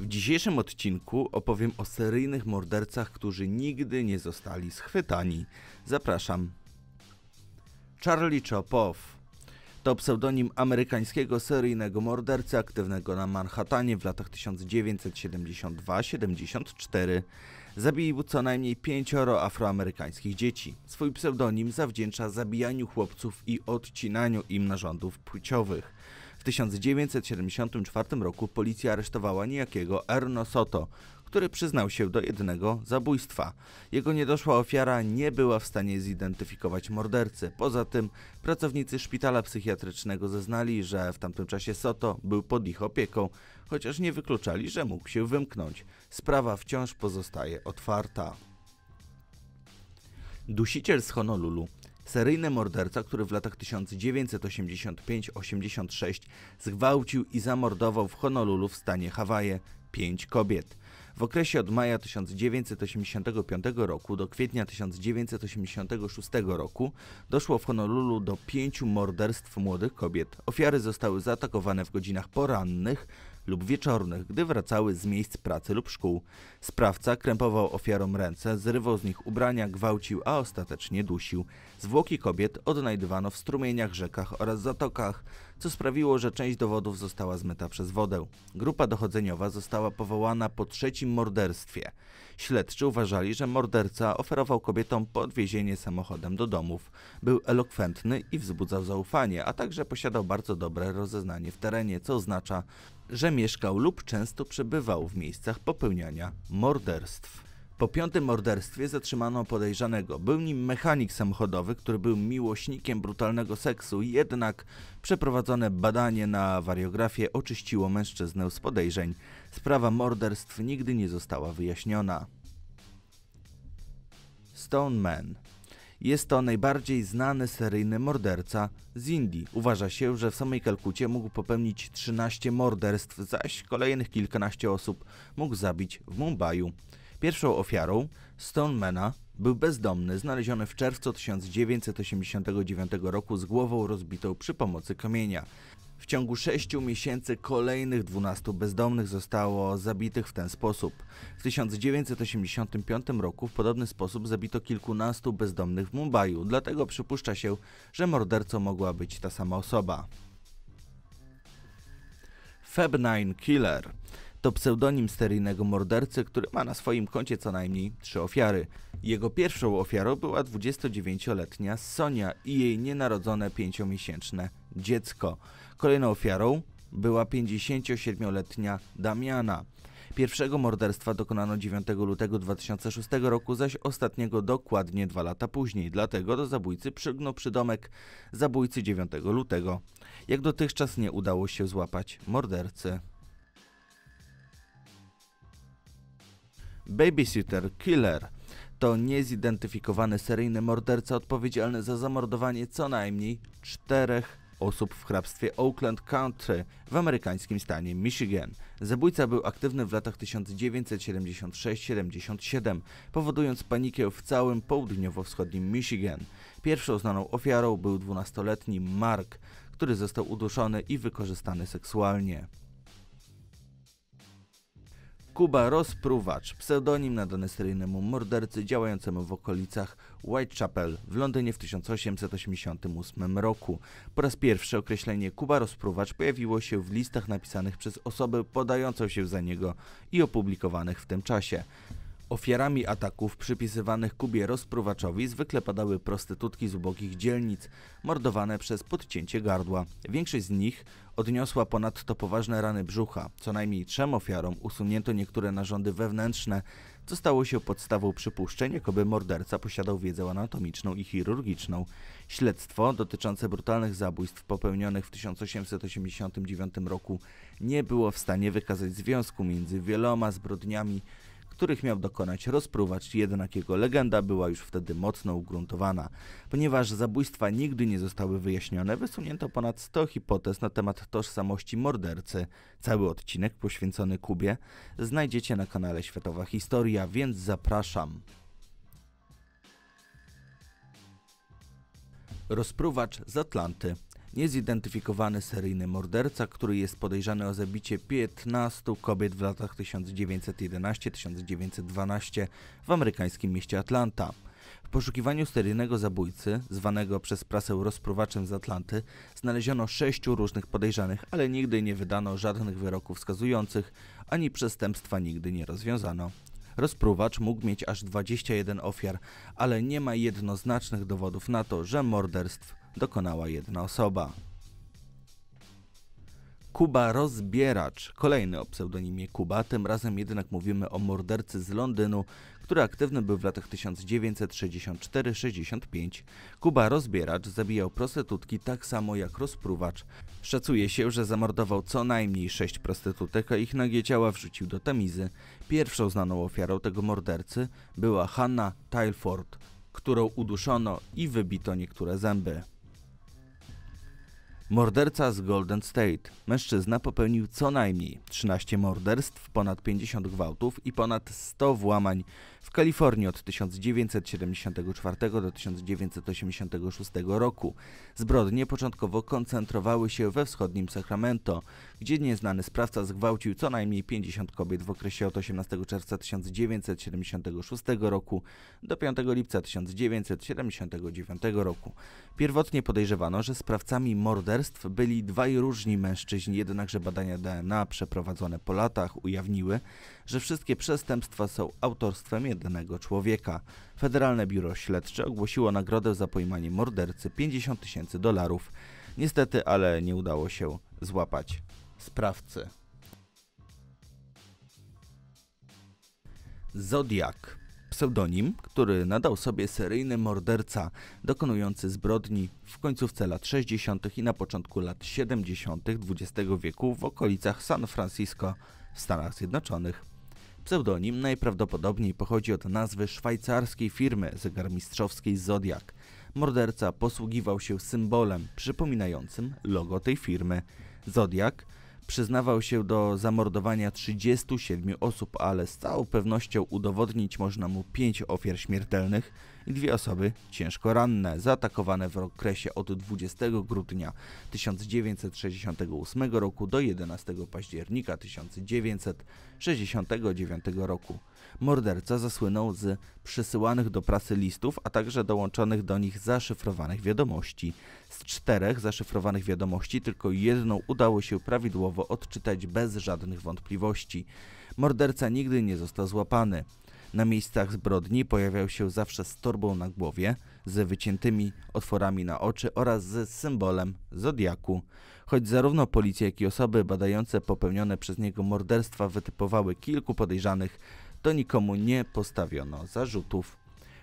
W dzisiejszym odcinku opowiem o seryjnych mordercach, którzy nigdy nie zostali schwytani. Zapraszam. Charlie Chopow to pseudonim amerykańskiego seryjnego mordercy aktywnego na Manhattanie w latach 1972-74. Zabił co najmniej pięcioro afroamerykańskich dzieci. Swój pseudonim zawdzięcza zabijaniu chłopców i odcinaniu im narządów płciowych. 1974 roku policja aresztowała niejakiego Erno Soto, który przyznał się do jednego zabójstwa. Jego niedoszła ofiara nie była w stanie zidentyfikować mordercy. Poza tym pracownicy szpitala psychiatrycznego zeznali, że w tamtym czasie Soto był pod ich opieką, chociaż nie wykluczali, że mógł się wymknąć. Sprawa wciąż pozostaje otwarta. Dusiciel z Honolulu Seryjny morderca, który w latach 1985-86 zgwałcił i zamordował w Honolulu w stanie Hawaje pięć kobiet. W okresie od maja 1985 roku do kwietnia 1986 roku doszło w Honolulu do pięciu morderstw młodych kobiet. Ofiary zostały zaatakowane w godzinach porannych, lub wieczornych, gdy wracały z miejsc pracy lub szkół. Sprawca krępował ofiarom ręce, zrywał z nich ubrania, gwałcił, a ostatecznie dusił. Zwłoki kobiet odnajdywano w strumieniach, rzekach oraz zatokach co sprawiło, że część dowodów została zmyta przez wodę. Grupa dochodzeniowa została powołana po trzecim morderstwie. Śledczy uważali, że morderca oferował kobietom podwiezienie samochodem do domów. Był elokwentny i wzbudzał zaufanie, a także posiadał bardzo dobre rozeznanie w terenie, co oznacza, że mieszkał lub często przebywał w miejscach popełniania morderstw. Po piątym morderstwie zatrzymano podejrzanego. Był nim mechanik samochodowy, który był miłośnikiem brutalnego seksu, jednak przeprowadzone badanie na wariografię oczyściło mężczyznę z podejrzeń. Sprawa morderstw nigdy nie została wyjaśniona. Stone Man jest to najbardziej znany seryjny morderca z Indii. Uważa się, że w samej Kalkucie mógł popełnić 13 morderstw, zaś kolejnych kilkanaście osób mógł zabić w Mumbaiu. Pierwszą ofiarą Stonemana był bezdomny, znaleziony w czerwcu 1989 roku z głową rozbitą przy pomocy kamienia. W ciągu 6 miesięcy kolejnych 12 bezdomnych zostało zabitych w ten sposób. W 1985 roku w podobny sposób zabito kilkunastu bezdomnych w Mumbai, dlatego przypuszcza się, że mordercą mogła być ta sama osoba. Fab9 Killer to pseudonim seryjnego mordercy, który ma na swoim koncie co najmniej trzy ofiary. Jego pierwszą ofiarą była 29-letnia Sonia i jej nienarodzone 5-miesięczne dziecko. Kolejną ofiarą była 57-letnia Damiana. Pierwszego morderstwa dokonano 9 lutego 2006 roku, zaś ostatniego dokładnie dwa lata później. Dlatego do zabójcy przygnął przydomek zabójcy 9 lutego. Jak dotychczas nie udało się złapać mordercy. Babysitter Killer to niezidentyfikowany seryjny morderca odpowiedzialny za zamordowanie co najmniej czterech osób w hrabstwie Oakland Country w amerykańskim stanie Michigan. Zabójca był aktywny w latach 1976-77, powodując panikę w całym południowo-wschodnim Michigan. Pierwszą znaną ofiarą był 12-letni Mark, który został uduszony i wykorzystany seksualnie. Kuba Rozpruwacz, pseudonim nadany seryjnemu mordercy działającemu w okolicach Whitechapel w Londynie w 1888 roku. Po raz pierwszy określenie Kuba Rozpruwacz pojawiło się w listach napisanych przez osobę podającą się za niego i opublikowanych w tym czasie. Ofiarami ataków przypisywanych Kubie rozprowaczowi zwykle padały prostytutki z ubogich dzielnic, mordowane przez podcięcie gardła. Większość z nich odniosła ponadto poważne rany brzucha. Co najmniej trzem ofiarom usunięto niektóre narządy wewnętrzne, co stało się podstawą przypuszczeń, jakoby morderca posiadał wiedzę anatomiczną i chirurgiczną. Śledztwo dotyczące brutalnych zabójstw popełnionych w 1889 roku nie było w stanie wykazać związku między wieloma zbrodniami których miał dokonać rozpruwacz, jednak jego legenda była już wtedy mocno ugruntowana. Ponieważ zabójstwa nigdy nie zostały wyjaśnione, wysunięto ponad 100 hipotez na temat tożsamości mordercy. Cały odcinek poświęcony Kubie znajdziecie na kanale Światowa Historia, więc zapraszam. Rozpruwacz z Atlanty niezidentyfikowany seryjny morderca, który jest podejrzany o zabicie 15 kobiet w latach 1911-1912 w amerykańskim mieście Atlanta. W poszukiwaniu seryjnego zabójcy, zwanego przez prasę rozpruwaczem z Atlanty, znaleziono sześciu różnych podejrzanych, ale nigdy nie wydano żadnych wyroków wskazujących, ani przestępstwa nigdy nie rozwiązano. Rozpruwacz mógł mieć aż 21 ofiar, ale nie ma jednoznacznych dowodów na to, że morderstw dokonała jedna osoba. Kuba Rozbieracz, kolejny o pseudonimie Kuba, tym razem jednak mówimy o mordercy z Londynu, który aktywny był w latach 1964-65. Kuba Rozbieracz zabijał prostytutki tak samo jak rozpruwacz. Szacuje się, że zamordował co najmniej 6 prostytutek, a ich nagie ciała wrzucił do tamizy. Pierwszą znaną ofiarą tego mordercy była Hanna Tilford, którą uduszono i wybito niektóre zęby. Morderca z Golden State. Mężczyzna popełnił co najmniej 13 morderstw, ponad 50 gwałtów i ponad 100 włamań w Kalifornii od 1974 do 1986 roku. Zbrodnie początkowo koncentrowały się we wschodnim Sacramento, gdzie nieznany sprawca zgwałcił co najmniej 50 kobiet w okresie od 18 czerwca 1976 roku do 5 lipca 1979 roku. Pierwotnie podejrzewano, że sprawcami morderstw morderstw byli dwaj różni mężczyźni, jednakże badania DNA przeprowadzone po latach ujawniły, że wszystkie przestępstwa są autorstwem jednego człowieka. Federalne Biuro Śledcze ogłosiło nagrodę za pojmanie mordercy 50 tysięcy dolarów. Niestety, ale nie udało się złapać sprawcy. Zodiak Pseudonim, który nadał sobie seryjny morderca dokonujący zbrodni w końcówce lat 60. i na początku lat 70. XX wieku w okolicach San Francisco w Stanach Zjednoczonych. Pseudonim najprawdopodobniej pochodzi od nazwy szwajcarskiej firmy zegarmistrzowskiej Zodiac. Morderca posługiwał się symbolem przypominającym logo tej firmy. Zodiak Przyznawał się do zamordowania 37 osób, ale z całą pewnością udowodnić można mu 5 ofiar śmiertelnych i dwie osoby ciężko ranne, zaatakowane w okresie od 20 grudnia 1968 roku do 11 października 1969 roku. Morderca zasłynął z przesyłanych do prasy listów, a także dołączonych do nich zaszyfrowanych wiadomości. Z czterech zaszyfrowanych wiadomości tylko jedną udało się prawidłowo odczytać bez żadnych wątpliwości. Morderca nigdy nie został złapany. Na miejscach zbrodni pojawiał się zawsze z torbą na głowie, z wyciętymi otworami na oczy oraz z symbolem zodiaku. Choć zarówno policja, jak i osoby badające popełnione przez niego morderstwa wytypowały kilku podejrzanych, to nikomu nie postawiono zarzutów.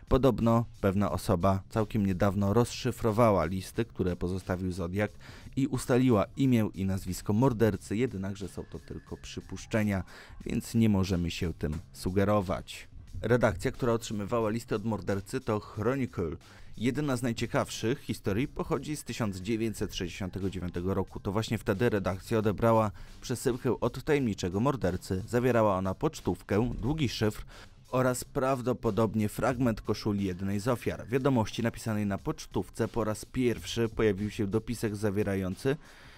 Podobno pewna osoba całkiem niedawno rozszyfrowała listy, które pozostawił Zodiak i ustaliła imię i nazwisko mordercy, jednakże są to tylko przypuszczenia, więc nie możemy się tym sugerować. Redakcja, która otrzymywała listy od mordercy to Chronicle, Jedna z najciekawszych historii pochodzi z 1969 roku. To właśnie wtedy redakcja odebrała przesyłkę od tajemniczego mordercy. Zawierała ona pocztówkę, długi szyfr oraz prawdopodobnie fragment koszuli jednej z ofiar. Wiadomości napisanej na pocztówce po raz pierwszy pojawił się dopisek zawierający,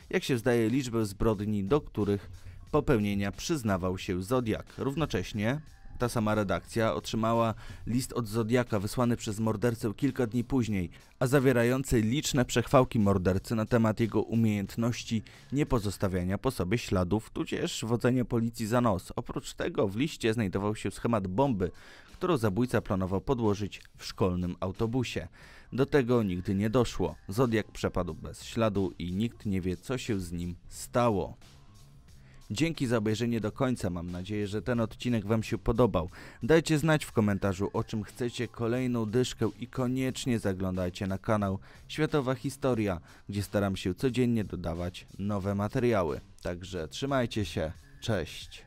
jak się zdaje, liczbę zbrodni, do których popełnienia przyznawał się Zodiak. Równocześnie ta sama redakcja otrzymała list od Zodiaka wysłany przez mordercę kilka dni później, a zawierający liczne przechwałki mordercy na temat jego umiejętności nie pozostawiania po sobie śladów, tudzież wodzenia policji za nos. Oprócz tego w liście znajdował się schemat bomby, którą zabójca planował podłożyć w szkolnym autobusie. Do tego nigdy nie doszło. Zodiak przepadł bez śladu i nikt nie wie, co się z nim stało. Dzięki za obejrzenie do końca. Mam nadzieję, że ten odcinek Wam się podobał. Dajcie znać w komentarzu, o czym chcecie kolejną dyszkę i koniecznie zaglądajcie na kanał Światowa Historia, gdzie staram się codziennie dodawać nowe materiały. Także trzymajcie się. Cześć.